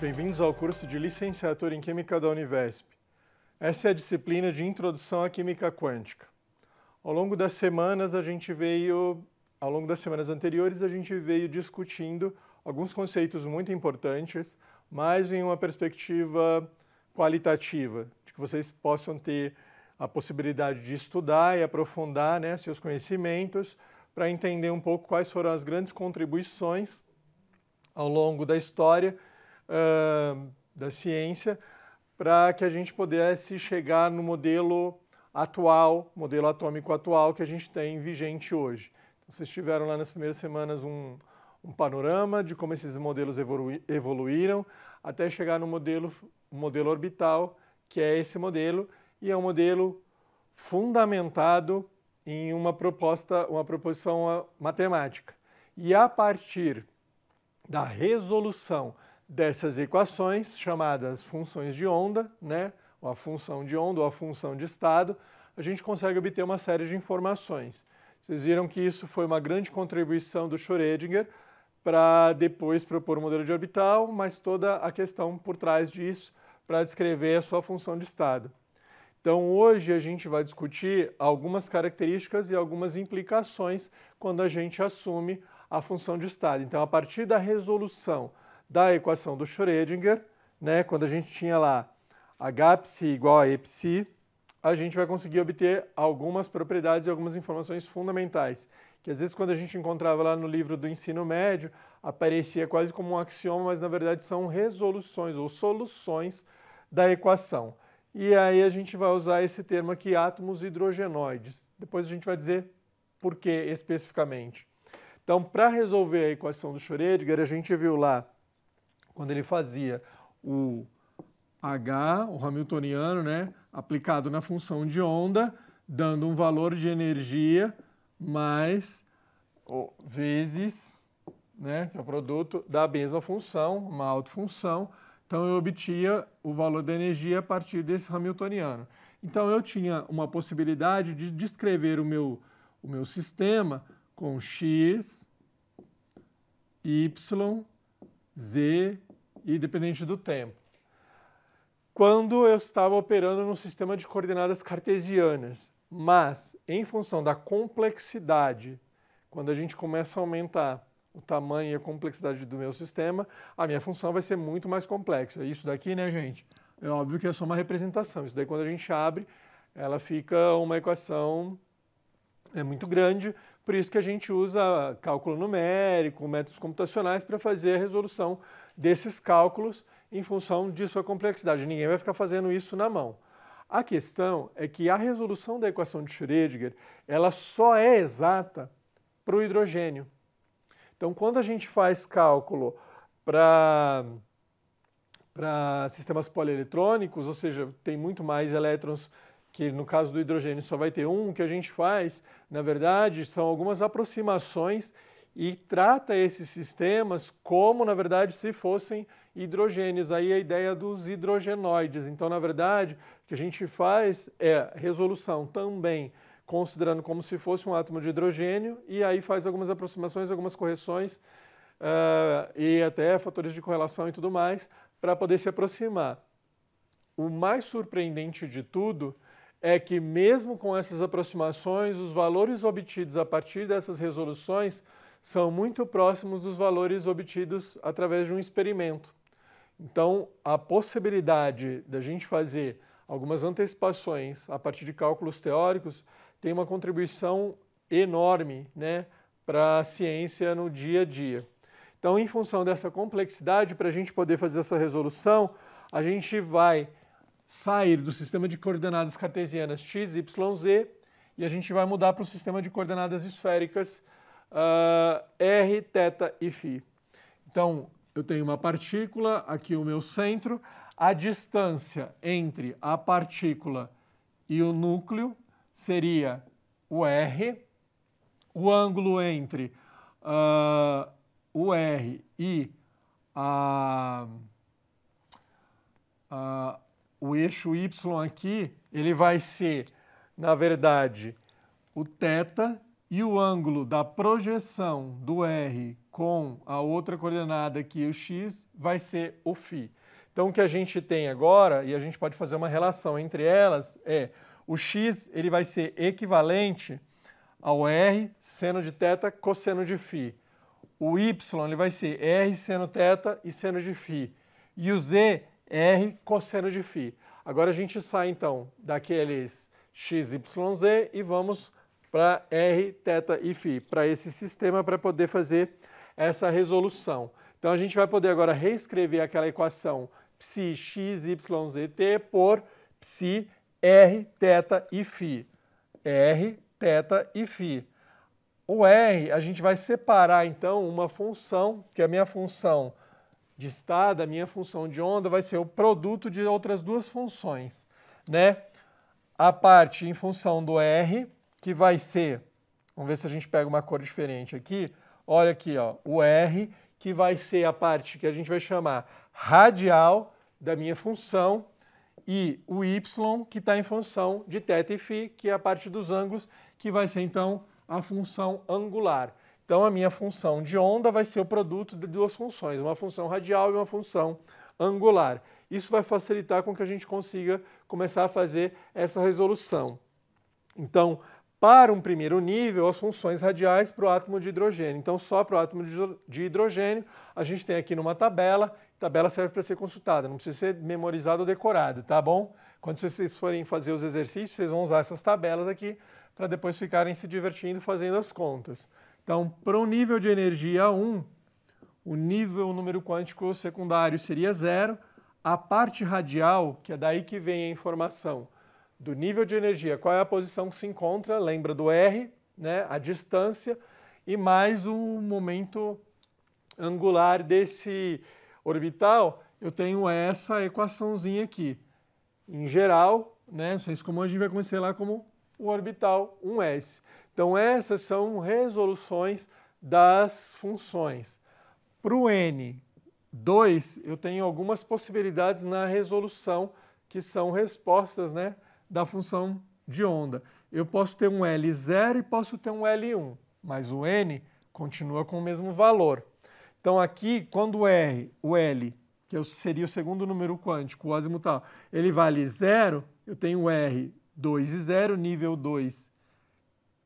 Bem-vindos ao curso de Licenciatura em Química da Univesp. Essa é a disciplina de Introdução à Química Quântica. Ao longo das semanas a gente veio, ao longo das semanas anteriores a gente veio discutindo alguns conceitos muito importantes, mas em uma perspectiva qualitativa, de que vocês possam ter a possibilidade de estudar e aprofundar né, seus conhecimentos para entender um pouco quais foram as grandes contribuições ao longo da história uh, da ciência para que a gente pudesse chegar no modelo atual, modelo atômico atual que a gente tem vigente hoje. Então, vocês tiveram lá nas primeiras semanas um, um panorama de como esses modelos evolu evoluíram até chegar no modelo, modelo orbital, que é esse modelo, e é um modelo fundamentado em uma proposta, uma proposição ah, matemática. E a partir da resolução dessas equações, chamadas funções de onda, né, ou a função de onda ou a função de estado, a gente consegue obter uma série de informações. Vocês viram que isso foi uma grande contribuição do Schrödinger para depois propor o um modelo de orbital, mas toda a questão por trás disso para descrever a sua função de estado. Então, hoje a gente vai discutir algumas características e algumas implicações quando a gente assume a função de estado. Então, a partir da resolução da equação do Schrödinger, né, quando a gente tinha lá psi igual a psi, a gente vai conseguir obter algumas propriedades e algumas informações fundamentais, que às vezes quando a gente encontrava lá no livro do ensino médio, aparecia quase como um axioma, mas na verdade são resoluções ou soluções da equação. E aí a gente vai usar esse termo aqui, átomos hidrogenoides. Depois a gente vai dizer por que especificamente. Então, para resolver a equação do Schrödinger, a gente viu lá quando ele fazia o H, o Hamiltoniano, né, aplicado na função de onda, dando um valor de energia mais oh, vezes, né, que é o produto da mesma função, uma autofunção. Então eu obtinha o valor da energia a partir desse Hamiltoniano. Então eu tinha uma possibilidade de descrever o meu, o meu sistema com x, y z, independente do tempo. Quando eu estava operando num sistema de coordenadas cartesianas, mas em função da complexidade, quando a gente começa a aumentar o tamanho e a complexidade do meu sistema, a minha função vai ser muito mais complexa. Isso daqui, né, gente? É óbvio que é só uma representação. Isso daí, quando a gente abre, ela fica uma equação é muito grande, por isso que a gente usa cálculo numérico, métodos computacionais para fazer a resolução desses cálculos em função de sua complexidade. Ninguém vai ficar fazendo isso na mão. A questão é que a resolução da equação de Schrödinger, ela só é exata para o hidrogênio. Então, quando a gente faz cálculo para sistemas polieletrônicos, ou seja, tem muito mais elétrons que no caso do hidrogênio só vai ter um, o que a gente faz, na verdade, são algumas aproximações e trata esses sistemas como, na verdade, se fossem hidrogênios. Aí a ideia dos hidrogenoides. Então, na verdade, o que a gente faz é resolução também, considerando como se fosse um átomo de hidrogênio, e aí faz algumas aproximações, algumas correções uh, e até fatores de correlação e tudo mais, para poder se aproximar. O mais surpreendente de tudo é que, mesmo com essas aproximações, os valores obtidos a partir dessas resoluções são muito próximos dos valores obtidos através de um experimento. Então, a possibilidade da gente fazer algumas antecipações a partir de cálculos teóricos tem uma contribuição enorme né, para a ciência no dia a dia. Então, em função dessa complexidade, para a gente poder fazer essa resolução, a gente vai sair do sistema de coordenadas cartesianas x, y, z e a gente vai mudar para o sistema de coordenadas esféricas uh, r, θ e φ. Então, eu tenho uma partícula, aqui o meu centro, a distância entre a partícula e o núcleo seria o r, o ângulo entre uh, o r e a, a o eixo y aqui, ele vai ser, na verdade, o θ e o ângulo da projeção do R com a outra coordenada aqui, o x, vai ser o φ. Então, o que a gente tem agora, e a gente pode fazer uma relação entre elas, é o x ele vai ser equivalente ao r seno de θ cosseno de φ. O y ele vai ser r seno θ e seno de φ. E o z R cosseno de φ. Agora a gente sai então daqueles x, y, z e vamos para R, teta e φ, para esse sistema para poder fazer essa resolução. Então a gente vai poder agora reescrever aquela equação psi x, y, z, t por psi R, teta e φ. R, teta e φ. O R a gente vai separar então uma função, que é a minha função de estado, a minha função de onda vai ser o produto de outras duas funções, né? A parte em função do R, que vai ser, vamos ver se a gente pega uma cor diferente aqui, olha aqui, ó, o R, que vai ser a parte que a gente vai chamar radial da minha função, e o y, que está em função de θ e φ, que é a parte dos ângulos, que vai ser, então, a função angular. Então, a minha função de onda vai ser o produto de duas funções, uma função radial e uma função angular. Isso vai facilitar com que a gente consiga começar a fazer essa resolução. Então, para um primeiro nível, as funções radiais para o átomo de hidrogênio. Então, só para o átomo de hidrogênio, a gente tem aqui numa tabela, tabela serve para ser consultada, não precisa ser memorizado ou decorado, tá bom? Quando vocês forem fazer os exercícios, vocês vão usar essas tabelas aqui para depois ficarem se divertindo fazendo as contas. Então, para o nível de energia 1, o nível o número quântico secundário seria zero. A parte radial, que é daí que vem a informação do nível de energia, qual é a posição que se encontra, lembra do R, né, a distância, e mais o um momento angular desse orbital, eu tenho essa equaçãozinha aqui. Em geral, né, vocês como a gente vai começar lá como o orbital 1S. Então, essas são resoluções das funções. Para o N2, eu tenho algumas possibilidades na resolução, que são respostas né, da função de onda. Eu posso ter um L0 e posso ter um L1, mas o N continua com o mesmo valor. Então, aqui, quando o R, o L, que seria o segundo número quântico, o azimutal, ele vale 0, eu tenho R 2 e 0, nível 2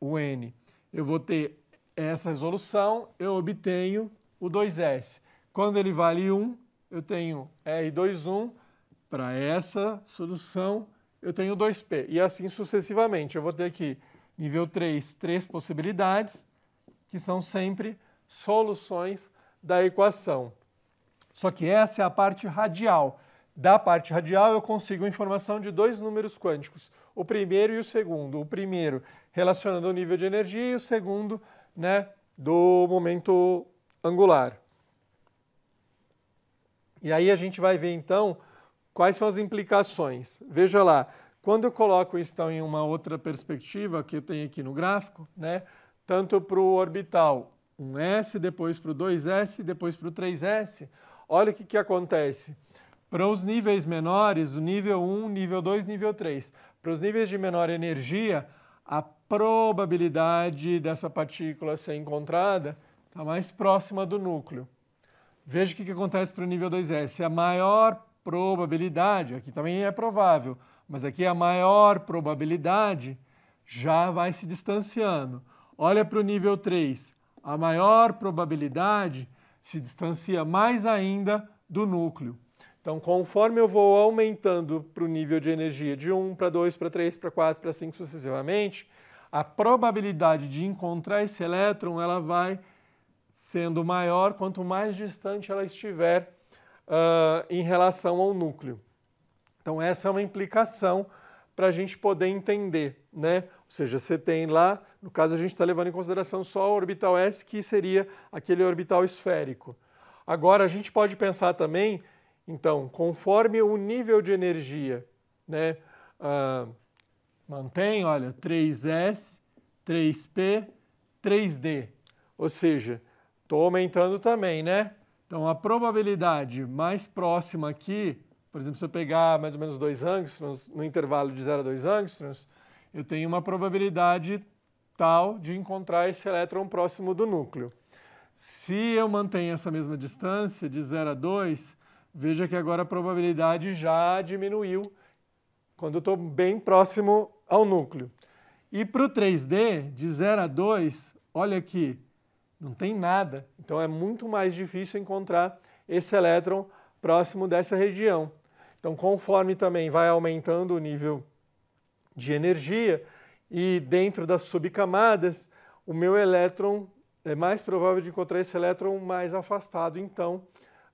o N, eu vou ter essa resolução, eu obtenho o 2S. Quando ele vale 1, eu tenho R21. Para essa solução, eu tenho 2P. E assim sucessivamente. Eu vou ter aqui, nível 3, três possibilidades, que são sempre soluções da equação. Só que essa é a parte radial. Da parte radial, eu consigo a informação de dois números quânticos, o primeiro e o segundo. O primeiro relacionando o nível de energia e o segundo né, do momento angular. E aí a gente vai ver então quais são as implicações. Veja lá, quando eu coloco isso então, em uma outra perspectiva que eu tenho aqui no gráfico, né, tanto para o orbital 1S, depois para o 2S, depois para o 3S, olha o que, que acontece. Para os níveis menores, o nível 1, nível 2, nível 3, para os níveis de menor energia, a probabilidade dessa partícula ser encontrada está mais próxima do núcleo. Veja o que, que acontece para o nível 2S. É a maior probabilidade, aqui também é provável, mas aqui é a maior probabilidade já vai se distanciando. Olha para o nível 3. A maior probabilidade se distancia mais ainda do núcleo. Então, conforme eu vou aumentando para o nível de energia de 1 para 2, para 3, para 4, para 5 sucessivamente, a probabilidade de encontrar esse elétron ela vai sendo maior quanto mais distante ela estiver uh, em relação ao núcleo. Então essa é uma implicação para a gente poder entender, né? Ou seja, você tem lá, no caso a gente está levando em consideração só o orbital S, que seria aquele orbital esférico. Agora a gente pode pensar também, então, conforme o nível de energia, né? Uh, Mantém, olha, 3S, 3P, 3D. Ou seja, estou aumentando também, né? Então, a probabilidade mais próxima aqui, por exemplo, se eu pegar mais ou menos 2 angstroms, no intervalo de 0 a 2 angstroms, eu tenho uma probabilidade tal de encontrar esse elétron próximo do núcleo. Se eu mantenho essa mesma distância, de 0 a 2, veja que agora a probabilidade já diminuiu quando eu estou bem próximo ao núcleo. E para o 3D, de 0 a 2, olha aqui, não tem nada. Então é muito mais difícil encontrar esse elétron próximo dessa região. Então, conforme também vai aumentando o nível de energia e dentro das subcamadas, o meu elétron é mais provável de encontrar esse elétron mais afastado, então,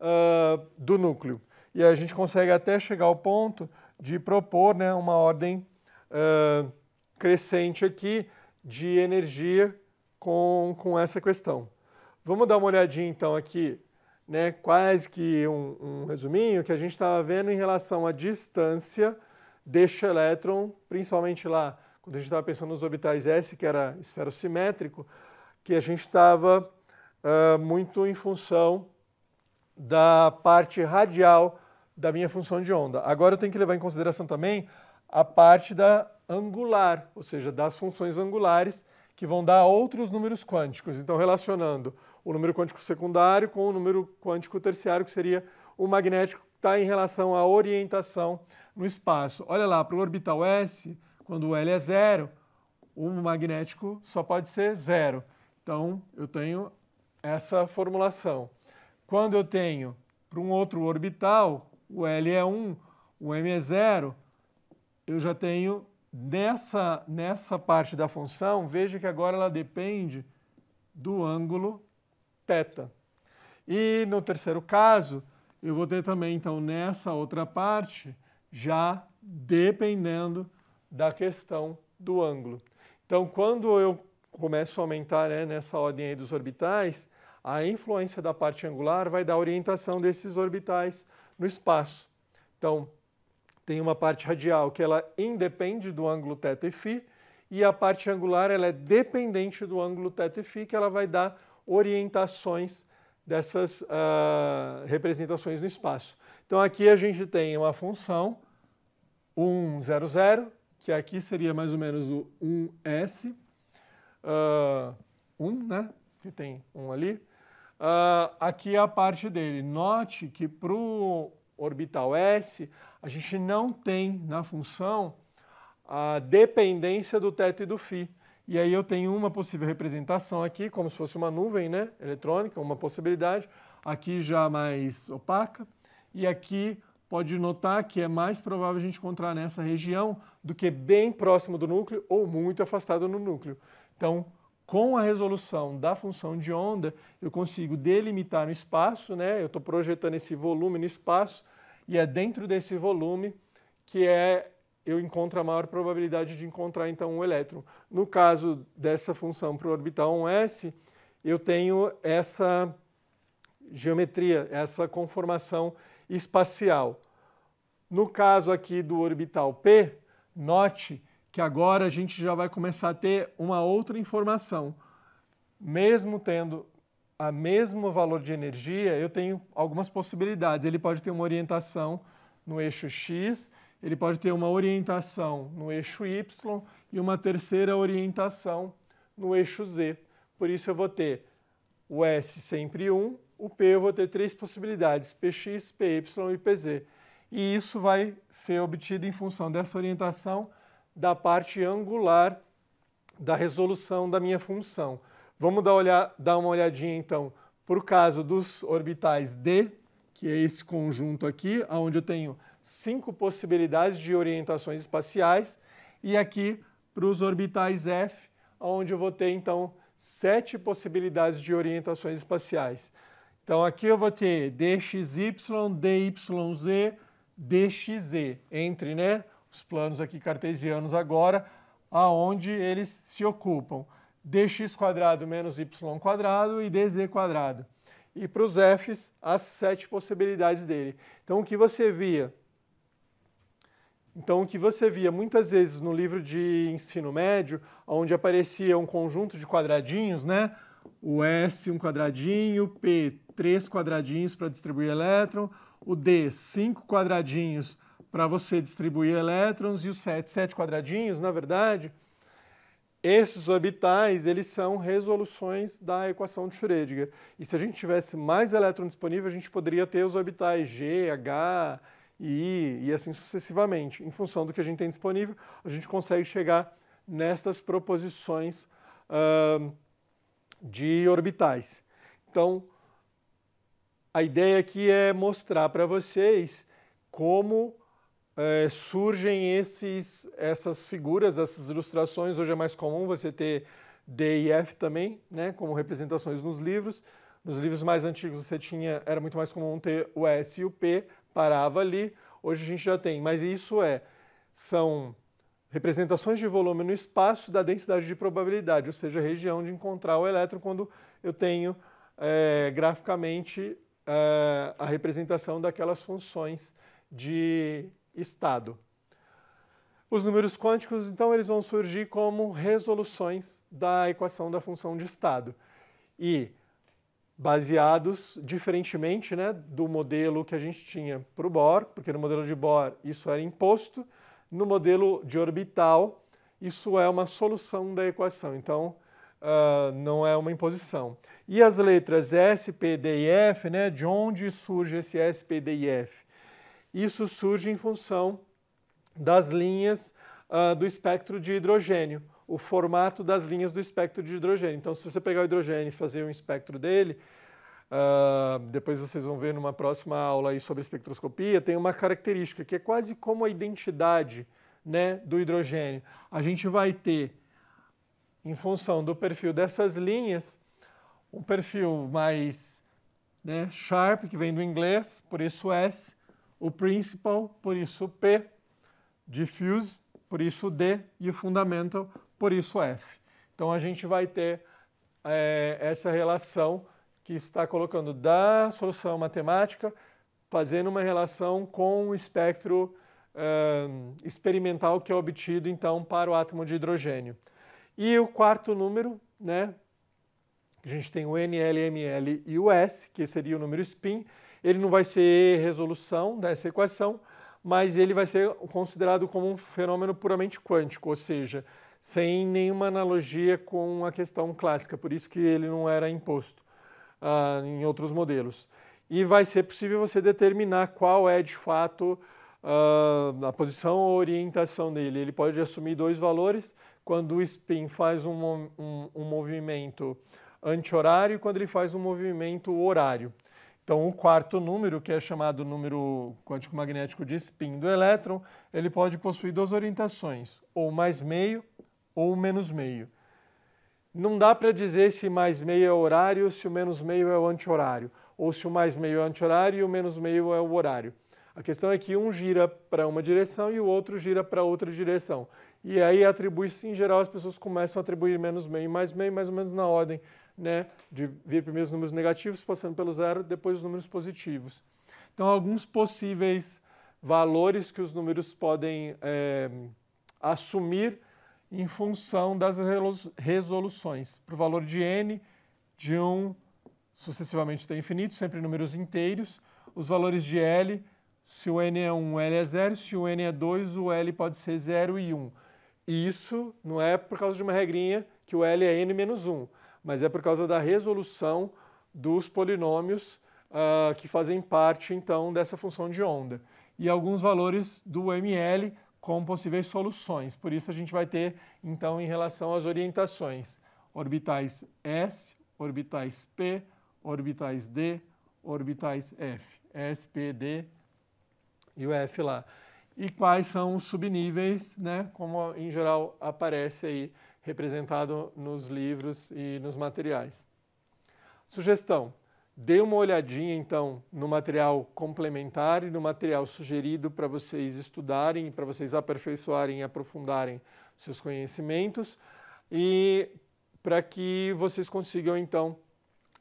uh, do núcleo. E a gente consegue até chegar ao ponto de propor né, uma ordem uh, crescente aqui de energia com, com essa questão. Vamos dar uma olhadinha então aqui, né, quase que um, um resuminho que a gente estava vendo em relação à distância deste elétron, principalmente lá quando a gente estava pensando nos orbitais S, que era esferosimétrico, que a gente estava uh, muito em função da parte radial da minha função de onda. Agora eu tenho que levar em consideração também a parte da angular, ou seja, das funções angulares, que vão dar outros números quânticos. Então, relacionando o número quântico secundário com o número quântico terciário, que seria o magnético, que está em relação à orientação no espaço. Olha lá, para o orbital S, quando o L é zero, o magnético só pode ser zero. Então, eu tenho essa formulação. Quando eu tenho para um outro orbital, o L é 1, o M é 0, eu já tenho nessa, nessa parte da função, veja que agora ela depende do ângulo θ. E no terceiro caso, eu vou ter também, então, nessa outra parte, já dependendo da questão do ângulo. Então, quando eu começo a aumentar né, nessa ordem aí dos orbitais, a influência da parte angular vai dar orientação desses orbitais no espaço. Então, tem uma parte radial que ela independe do ângulo θ e φ e a parte angular ela é dependente do ângulo θ e φ que ela vai dar orientações dessas uh, representações no espaço. Então aqui a gente tem uma função 1, 0, 0, que aqui seria mais ou menos o 1s, uh, 1, né? Que tem 1 ali. Uh, aqui é a parte dele. Note que para o orbital S, a gente não tem na função a dependência do teto e do φ. E aí eu tenho uma possível representação aqui, como se fosse uma nuvem né, eletrônica, uma possibilidade, aqui já mais opaca, e aqui pode notar que é mais provável a gente encontrar nessa região do que bem próximo do núcleo ou muito afastado no núcleo. Então, com a resolução da função de onda, eu consigo delimitar no espaço, né? eu estou projetando esse volume no espaço, e é dentro desse volume que é eu encontro a maior probabilidade de encontrar então um elétron. No caso dessa função para o orbital 1s, eu tenho essa geometria, essa conformação espacial. No caso aqui do orbital p, note que agora a gente já vai começar a ter uma outra informação. Mesmo tendo a mesmo valor de energia, eu tenho algumas possibilidades. Ele pode ter uma orientação no eixo X, ele pode ter uma orientação no eixo Y e uma terceira orientação no eixo Z. Por isso eu vou ter o S sempre 1, o P eu vou ter três possibilidades, PX, PY e PZ. E isso vai ser obtido em função dessa orientação da parte angular da resolução da minha função. Vamos dar, olhar, dar uma olhadinha então para o caso dos orbitais D, que é esse conjunto aqui, onde eu tenho cinco possibilidades de orientações espaciais, e aqui para os orbitais F, onde eu vou ter então sete possibilidades de orientações espaciais. Então aqui eu vou ter dxy, dyz, dxz, entre né, os planos aqui cartesianos agora, aonde eles se ocupam dx quadrado menos y quadrado e dz quadrado. E para os f's, as sete possibilidades dele. Então o que você via? Então o que você via muitas vezes no livro de ensino médio, onde aparecia um conjunto de quadradinhos, né? O S um quadradinho, P três quadradinhos para distribuir elétron, o D cinco quadradinhos para você distribuir elétrons e o 7, sete quadradinhos, na verdade, esses orbitais, eles são resoluções da equação de Schrödinger. E se a gente tivesse mais elétron disponível, a gente poderia ter os orbitais G, H, I e assim sucessivamente. Em função do que a gente tem disponível, a gente consegue chegar nestas proposições uh, de orbitais. Então, a ideia aqui é mostrar para vocês como é, surgem esses, essas figuras, essas ilustrações. Hoje é mais comum você ter D e F também, né, como representações nos livros. Nos livros mais antigos você tinha, era muito mais comum ter o S e o P, parava ali. Hoje a gente já tem, mas isso é, são representações de volume no espaço da densidade de probabilidade, ou seja, a região de encontrar o elétron quando eu tenho é, graficamente é, a representação daquelas funções de estado. Os números quânticos, então, eles vão surgir como resoluções da equação da função de estado. E baseados, diferentemente né, do modelo que a gente tinha para o Bohr, porque no modelo de Bohr isso era imposto, no modelo de orbital isso é uma solução da equação, então uh, não é uma imposição. E as letras S, P, D e F, né, de onde surge esse S, P, D e F? Isso surge em função das linhas uh, do espectro de hidrogênio, o formato das linhas do espectro de hidrogênio. Então, se você pegar o hidrogênio e fazer um espectro dele, uh, depois vocês vão ver numa próxima aula aí sobre espectroscopia, tem uma característica que é quase como a identidade né, do hidrogênio. A gente vai ter, em função do perfil dessas linhas, um perfil mais né, sharp, que vem do inglês, por isso S, o principal, por isso P, diffuse, por isso D, e o fundamental, por isso F. Então a gente vai ter é, essa relação que está colocando da solução matemática, fazendo uma relação com o espectro é, experimental que é obtido, então, para o átomo de hidrogênio. E o quarto número, né? A gente tem o N, L, M, L e o S, que seria o número spin, ele não vai ser resolução dessa equação, mas ele vai ser considerado como um fenômeno puramente quântico, ou seja, sem nenhuma analogia com a questão clássica, por isso que ele não era imposto ah, em outros modelos. E vai ser possível você determinar qual é de fato ah, a posição ou orientação dele. Ele pode assumir dois valores, quando o spin faz um, um, um movimento anti-horário e quando ele faz um movimento horário. Então, o quarto número, que é chamado número quântico magnético de spin do elétron, ele pode possuir duas orientações, ou mais meio ou menos meio. Não dá para dizer se mais meio é horário, se o menos meio é o anti-horário, ou se o mais meio é anti-horário e o menos meio é o horário. A questão é que um gira para uma direção e o outro gira para outra direção. E aí atribui-se, em geral, as pessoas começam a atribuir menos meio e mais meio, mais ou menos na ordem né, de vir primeiro os números negativos, passando pelo zero, depois os números positivos. Então, alguns possíveis valores que os números podem é, assumir em função das resoluções. Para o valor de n, de 1 sucessivamente até infinito, sempre números inteiros. Os valores de L, se o n é 1, L é 0, se o n é 2, o L pode ser 0 e 1. Isso não é por causa de uma regrinha que o L é n menos 1 mas é por causa da resolução dos polinômios uh, que fazem parte, então, dessa função de onda. E alguns valores do ML com possíveis soluções. Por isso a gente vai ter, então, em relação às orientações, orbitais S, orbitais P, orbitais D, orbitais F. S, P, D e o F lá. E quais são os subníveis, né, como em geral aparece aí representado nos livros e nos materiais. Sugestão: dê uma olhadinha então no material complementar e no material sugerido para vocês estudarem, para vocês aperfeiçoarem e aprofundarem seus conhecimentos e para que vocês consigam então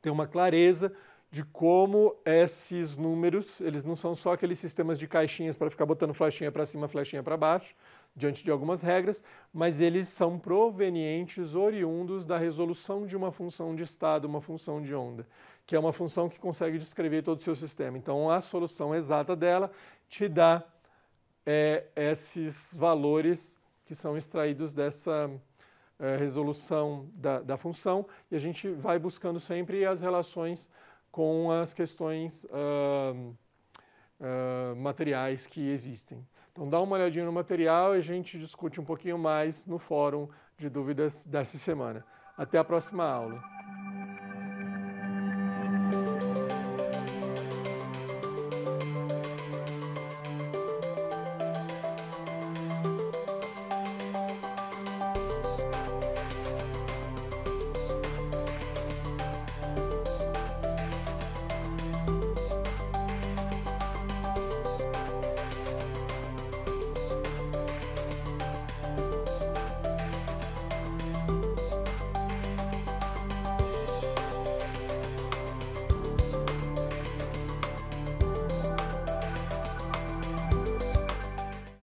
ter uma clareza de como esses números, eles não são só aqueles sistemas de caixinhas para ficar botando flechinha para cima, flechinha para baixo, diante de algumas regras, mas eles são provenientes, oriundos da resolução de uma função de estado, uma função de onda, que é uma função que consegue descrever todo o seu sistema. Então, a solução exata dela te dá é, esses valores que são extraídos dessa é, resolução da, da função, e a gente vai buscando sempre as relações com as questões uh, uh, materiais que existem. Então dá uma olhadinha no material e a gente discute um pouquinho mais no fórum de dúvidas dessa semana. Até a próxima aula.